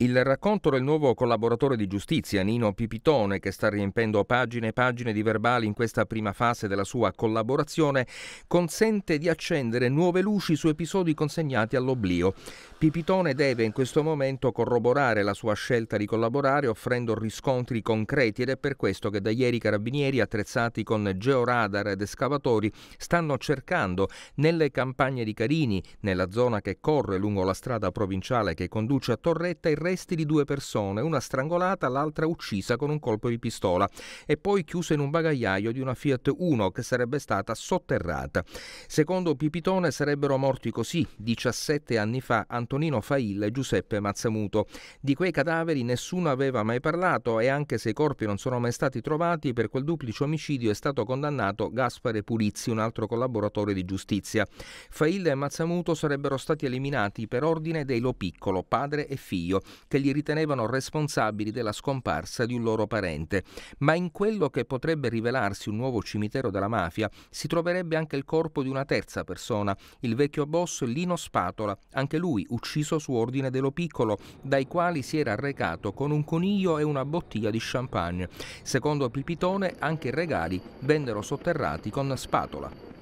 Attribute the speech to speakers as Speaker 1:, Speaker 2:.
Speaker 1: Il racconto del nuovo collaboratore di giustizia, Nino Pipitone, che sta riempendo pagine e pagine di verbali in questa prima fase della sua collaborazione, consente di accendere nuove luci su episodi consegnati all'oblio. Pipitone deve in questo momento corroborare la sua scelta di collaborare offrendo riscontri concreti ed è per questo che da ieri i carabinieri attrezzati con georadar ed escavatori stanno cercando nelle campagne di Carini, nella zona che corre lungo la strada provinciale che conduce a Torretta, il arresti di due persone, una strangolata, l'altra uccisa con un colpo di pistola e poi chiusa in un bagagliaio di una Fiat 1 che sarebbe stata sotterrata. Secondo Pipitone sarebbero morti così 17 anni fa Antonino Failla e Giuseppe Mazzamuto. Di quei cadaveri nessuno aveva mai parlato e anche se i corpi non sono mai stati trovati per quel duplice omicidio è stato condannato Gaspare Pulizzi, un altro collaboratore di giustizia. Failla e Mazzamuto sarebbero stati eliminati per ordine dei Lo Piccolo, padre e figlio, che li ritenevano responsabili della scomparsa di un loro parente. Ma in quello che potrebbe rivelarsi un nuovo cimitero della mafia si troverebbe anche il corpo di una terza persona, il vecchio boss Lino Spatola, anche lui ucciso su ordine dello piccolo, dai quali si era recato con un coniglio e una bottiglia di champagne. Secondo Pipitone anche i regali vennero sotterrati con spatola.